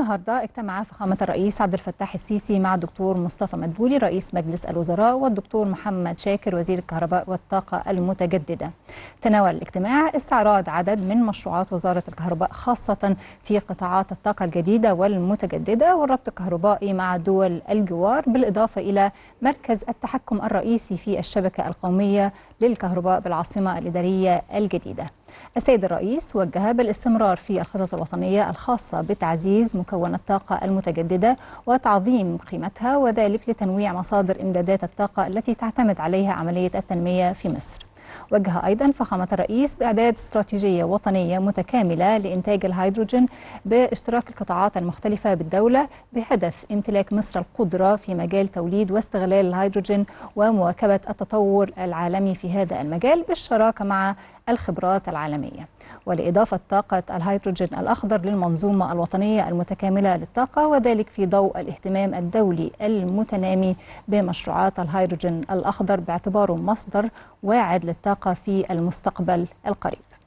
النهارده اجتمع فخامة الرئيس عبد الفتاح السيسي مع الدكتور مصطفى مدبولي رئيس مجلس الوزراء والدكتور محمد شاكر وزير الكهرباء والطاقة المتجددة. تناول الاجتماع استعراض عدد من مشروعات وزارة الكهرباء خاصة في قطاعات الطاقة الجديدة والمتجددة والربط الكهربائي مع دول الجوار بالإضافة إلى مركز التحكم الرئيسي في الشبكة القومية للكهرباء بالعاصمة الإدارية الجديدة. السيد الرئيس وجه بالاستمرار في الخطط الوطنية الخاصة بتعزيز مكون الطاقة المتجددة وتعظيم قيمتها وذلك لتنويع مصادر إمدادات الطاقة التي تعتمد عليها عملية التنمية في مصر وجه أيضا فخامة الرئيس بإعداد استراتيجية وطنية متكاملة لإنتاج الهيدروجين باشتراك القطاعات المختلفة بالدولة بهدف امتلاك مصر القدرة في مجال توليد واستغلال الهيدروجين ومواكبة التطور العالمي في هذا المجال بالشراكة مع الخبرات العالمية ولإضافة طاقة الهيدروجين الأخضر للمنظومة الوطنية المتكاملة للطاقة وذلك في ضوء الاهتمام الدولي المتنامي بمشروعات الهيدروجين الأخضر باعتباره مصدر واعد للطاقة في المستقبل القريب